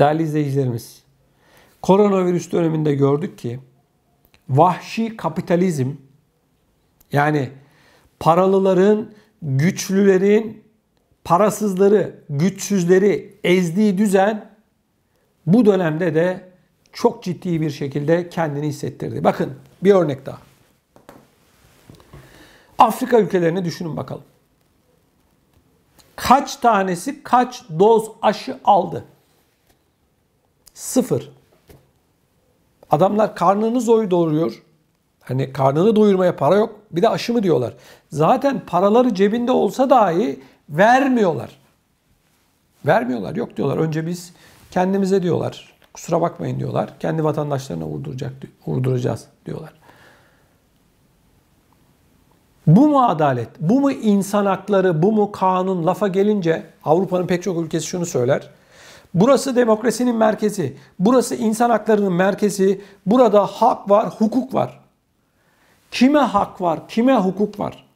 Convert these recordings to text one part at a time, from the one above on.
Değerli izleyicilerimiz, koronavirüs döneminde gördük ki vahşi kapitalizm yani paralıların, güçlülerin, parasızları, güçsüzleri ezdiği düzen bu dönemde de çok ciddi bir şekilde kendini hissettirdi. Bakın bir örnek daha. Afrika ülkelerini düşünün bakalım. Kaç tanesi kaç doz aşı aldı? Sıfır. Adamlar karnını zoyu doğuruyor. Hani karnını doyurmaya para yok. Bir de aşı mı diyorlar. Zaten paraları cebinde olsa dahi vermiyorlar. Vermiyorlar. Yok diyorlar. Önce biz kendimize diyorlar. Kusura bakmayın diyorlar. Kendi vatandaşlarına vurduracak, vurduracağız diyorlar. Bu mu adalet? Bu mu insan hakları? Bu mu kanun? Lafa gelince Avrupa'nın pek çok ülkesi şunu söyler. Burası demokrasinin merkezi. Burası insan haklarının merkezi. Burada hak var, hukuk var. Kime hak var, kime hukuk var?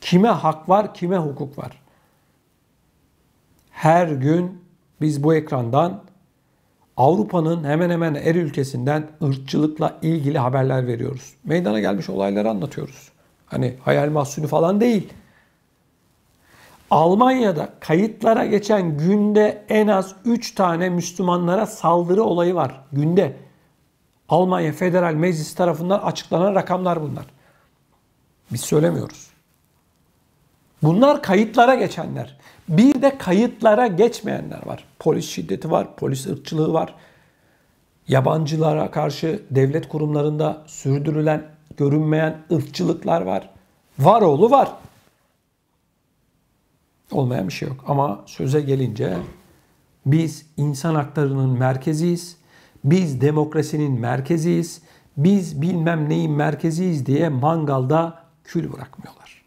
Kime hak var, kime hukuk var? Her gün biz bu ekrandan Avrupa'nın hemen hemen her ülkesinden ırkçılıkla ilgili haberler veriyoruz. Meydana gelmiş olayları anlatıyoruz. Hani hayal mahsulü falan değil. Almanya'da kayıtlara geçen günde en az 3 tane Müslümanlara saldırı olayı var. Günde. Almanya Federal Meclisi tarafından açıklanan rakamlar bunlar. Biz söylemiyoruz. Bunlar kayıtlara geçenler. Bir de kayıtlara geçmeyenler var. Polis şiddeti var, polis ırkçılığı var. Yabancılara karşı devlet kurumlarında sürdürülen, görünmeyen ırkçılıklar var. Var oğlu var. Olmayan bir şey yok. Ama söze gelince biz insan haklarının merkeziyiz. Biz demokrasinin merkeziyiz. Biz bilmem neyin merkeziyiz diye mangalda kül bırakmıyorlar.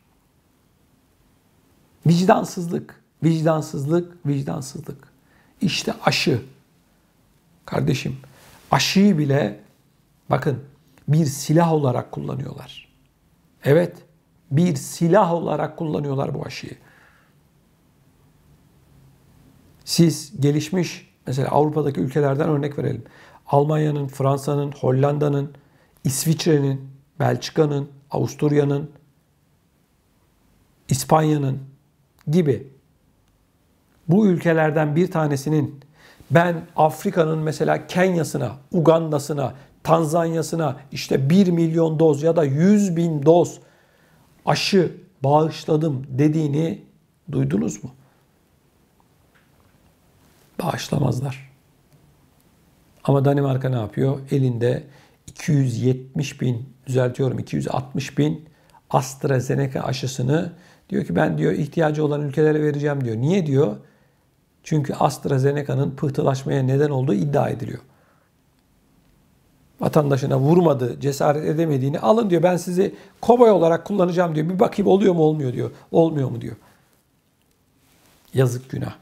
Vicdansızlık, vicdansızlık, vicdansızlık. İşte aşı. Kardeşim, aşıyı bile bakın bir silah olarak kullanıyorlar. Evet, bir silah olarak kullanıyorlar bu aşıyı. Siz gelişmiş mesela Avrupa'daki ülkelerden örnek verelim. Almanya'nın, Fransa'nın, Hollanda'nın, İsviçre'nin, Belçika'nın, Avusturya'nın, İspanya'nın gibi bu ülkelerden bir tanesinin ben Afrika'nın mesela Kenya'sına, Uganda'sına, Tanzanya'sına işte 1 milyon doz ya da 100 bin doz aşı bağışladım dediğini duydunuz mu? bağışlamazlar. Ama Danimarka ne yapıyor? Elinde 270 bin, düzeltiyorum 260 bin AstraZeneca aşısını diyor ki ben diyor ihtiyacı olan ülkelere vereceğim diyor. Niye diyor? Çünkü AstraZeneca'nın pıhtılaşmaya neden olduğu iddia ediliyor. Vatandaşına vurmadı, cesaret edemediğini alın diyor. Ben sizi kobay olarak kullanacağım diyor. Bir bakayım oluyor mu olmuyor diyor. Olmuyor mu diyor. Yazık günah.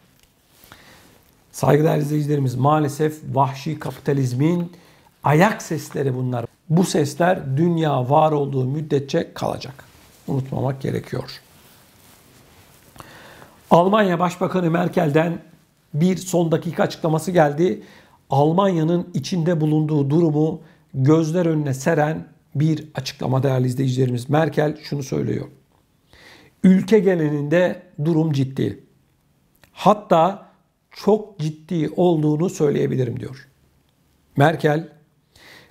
Saygıdeğer izleyicilerimiz maalesef vahşi kapitalizmin ayak sesleri bunlar. Bu sesler dünya var olduğu müddetçe kalacak. Unutmamak gerekiyor. Almanya Başbakanı Merkel'den bir son dakika açıklaması geldi. Almanya'nın içinde bulunduğu durumu gözler önüne seren bir açıklama değerli izleyicilerimiz. Merkel şunu söylüyor. Ülke genelinde durum ciddi. Hatta çok ciddi olduğunu söyleyebilirim diyor. Merkel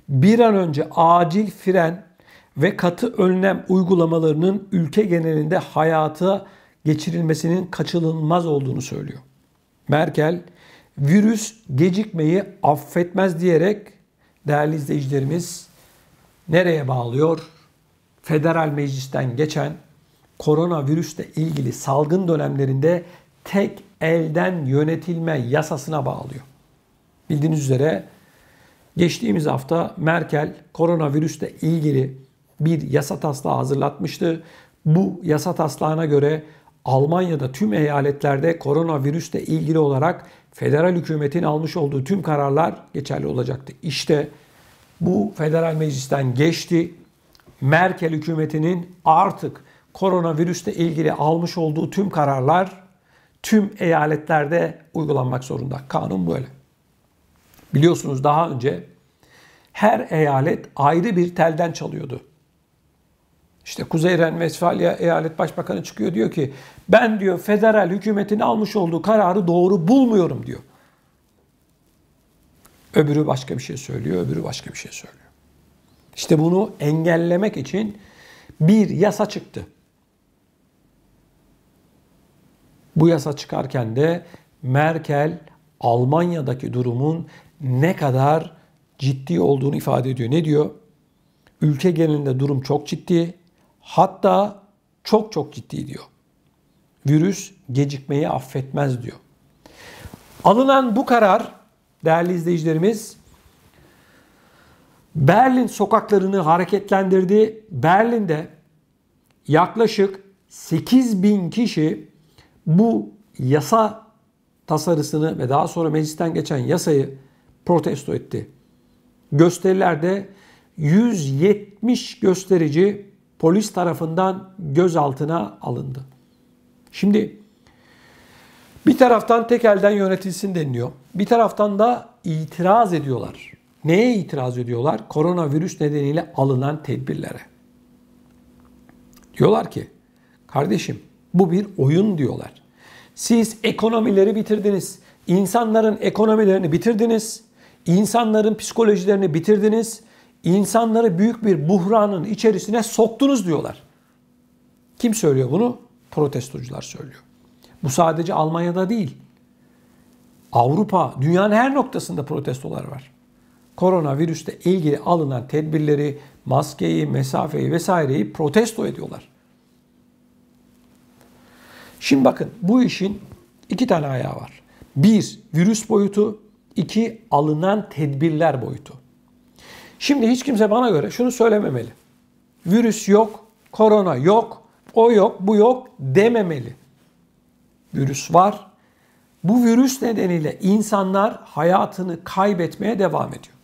bir an önce acil fren ve katı önlem uygulamalarının ülke genelinde hayata geçirilmesinin kaçınılmaz olduğunu söylüyor. Merkel virüs gecikmeyi affetmez diyerek değerli izleyicilerimiz nereye bağlıyor? Federal Meclis'ten geçen koronavirüsle ilgili salgın dönemlerinde tek elden yönetilme yasasına bağlıyor. Bildiğiniz üzere geçtiğimiz hafta Merkel koronavirüsle ilgili bir yasa taslağı hazırlatmıştı. Bu yasa taslağına göre Almanya'da tüm eyaletlerde koronavirüsle ilgili olarak federal hükümetin almış olduğu tüm kararlar geçerli olacaktı. İşte bu federal meclisten geçti. Merkel hükümetinin artık koronavirüsle ilgili almış olduğu tüm kararlar tüm eyaletlerde uygulanmak zorunda. Kanun böyle. Biliyorsunuz daha önce her eyalet ayrı bir telden çalıyordu. İşte Kuzey Ren-Vesfalya Eyalet Başbakanı çıkıyor diyor ki ben diyor federal hükümetin almış olduğu kararı doğru bulmuyorum diyor. Öbürü başka bir şey söylüyor, öbürü başka bir şey söylüyor. İşte bunu engellemek için bir yasa çıktı. Bu yasa çıkarken de Merkel Almanya'daki durumun ne kadar ciddi olduğunu ifade ediyor. Ne diyor? Ülke genelinde durum çok ciddi. Hatta çok çok ciddi diyor. Virüs gecikmeyi affetmez diyor. Alınan bu karar değerli izleyicilerimiz Berlin sokaklarını hareketlendirdi. Berlin'de yaklaşık 8 bin kişi bu yasa tasarısını ve daha sonra meclisten geçen yasayı protesto etti. Gösterilerde 170 gösterici polis tarafından gözaltına alındı. Şimdi bir taraftan tek elden yönetilsin deniliyor. Bir taraftan da itiraz ediyorlar. Neye itiraz ediyorlar? Koronavirüs nedeniyle alınan tedbirlere. Diyorlar ki kardeşim bu bir oyun diyorlar. Siz ekonomileri bitirdiniz. İnsanların ekonomilerini bitirdiniz. İnsanların psikolojilerini bitirdiniz. İnsanları büyük bir buhranın içerisine soktunuz diyorlar. Kim söylüyor bunu? Protestocular söylüyor. Bu sadece Almanya'da değil. Avrupa, dünyanın her noktasında protestolar var. Koronavirüsle ilgili alınan tedbirleri, maskeyi, mesafeyi vesaireyi protesto ediyorlar. Şimdi bakın bu işin iki tane ayağı var. Bir, virüs boyutu. iki alınan tedbirler boyutu. Şimdi hiç kimse bana göre şunu söylememeli. Virüs yok, korona yok, o yok, bu yok dememeli. Virüs var. Bu virüs nedeniyle insanlar hayatını kaybetmeye devam ediyor.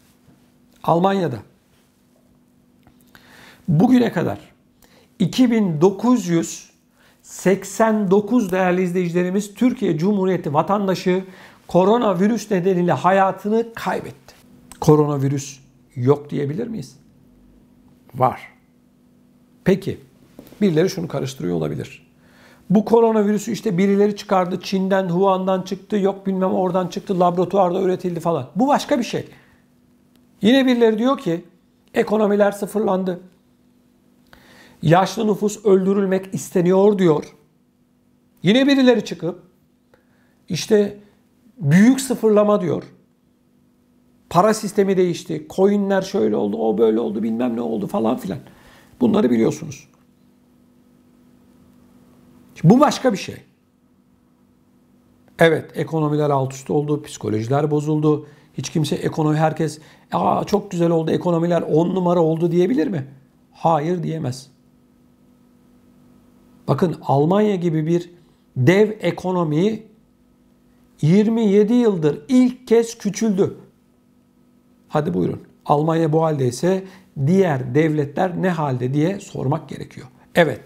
Almanya'da bugüne kadar 2900 89 değerli izleyicilerimiz Türkiye Cumhuriyeti vatandaşı koronavirüs nedeniyle hayatını kaybetti. Koronavirüs yok diyebilir miyiz? Var. Peki birileri şunu karıştırıyor olabilir. Bu koronavirüsü işte birileri çıkardı. Çin'den, Wuhan'dan çıktı. Yok bilmem oradan çıktı. Laboratuvarda üretildi falan. Bu başka bir şey. Yine birileri diyor ki ekonomiler sıfırlandı yaşlı nüfus öldürülmek isteniyor diyor. Yine birileri çıkıp işte büyük sıfırlama diyor. Para sistemi değişti, coinler şöyle oldu, o böyle oldu, bilmem ne oldu falan filan. Bunları biliyorsunuz. Şimdi bu başka bir şey. Evet ekonomiler alt üst oldu, psikolojiler bozuldu. Hiç kimse ekonomi herkes Aa, çok güzel oldu ekonomiler on numara oldu diyebilir mi? Hayır diyemez. Bakın Almanya gibi bir dev ekonomi 27 yıldır ilk kez küçüldü. Hadi buyurun. Almanya bu haldeyse diğer devletler ne halde diye sormak gerekiyor. Evet.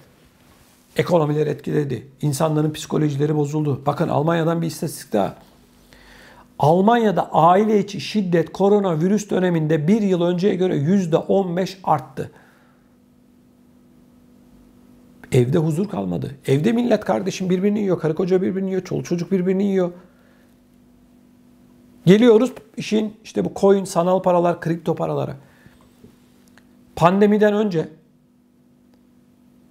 Ekonomiler etkiledi. İnsanların psikolojileri bozuldu. Bakın Almanya'dan bir istatistik daha. Almanya'da aile içi şiddet koronavirüs döneminde bir yıl önceye göre %15 arttı. Evde huzur kalmadı. Evde millet kardeşim birbirini yiyor. Karı koca birbirini yiyor. Çoluk çocuk birbirini yiyor. Geliyoruz işin işte bu coin, sanal paralar, kripto paralara. Pandemiden önce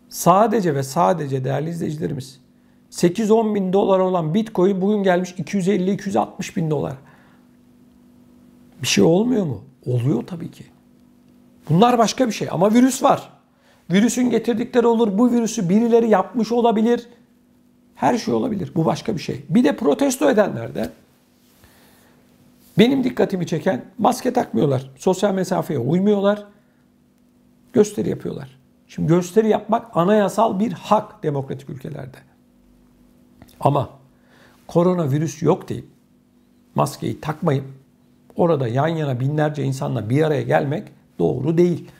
sadece ve sadece değerli izleyicilerimiz 8-10 bin dolar olan bitcoin bugün gelmiş 250-260 bin dolar. Bir şey olmuyor mu? Oluyor tabii ki. Bunlar başka bir şey ama virüs var. Virüsün getirdikleri olur. Bu virüsü birileri yapmış olabilir. Her şey olabilir. Bu başka bir şey. Bir de protesto edenlerde benim dikkatimi çeken maske takmıyorlar. Sosyal mesafeye uymuyorlar. Gösteri yapıyorlar. Şimdi gösteri yapmak anayasal bir hak demokratik ülkelerde. Ama koronavirüs yok deyip maskeyi takmayıp orada yan yana binlerce insanla bir araya gelmek doğru değil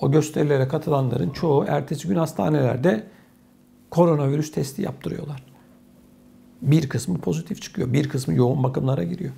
o gösterilere katılanların çoğu ertesi gün hastanelerde koronavirüs testi yaptırıyorlar. Bir kısmı pozitif çıkıyor, bir kısmı yoğun bakımlara giriyor.